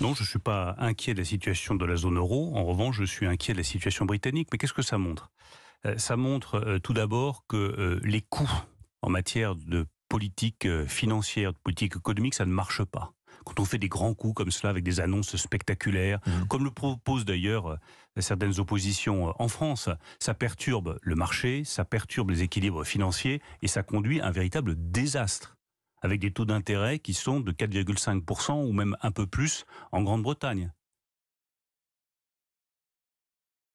Non, je ne suis pas inquiet de la situation de la zone euro. En revanche, je suis inquiet de la situation britannique. Mais qu'est-ce que ça montre euh, Ça montre euh, tout d'abord que euh, les coûts en matière de politique financière, de politique économique, ça ne marche pas quand on fait des grands coups comme cela avec des annonces spectaculaires, mmh. comme le proposent d'ailleurs certaines oppositions en France, ça perturbe le marché, ça perturbe les équilibres financiers et ça conduit à un véritable désastre avec des taux d'intérêt qui sont de 4,5% ou même un peu plus en Grande-Bretagne.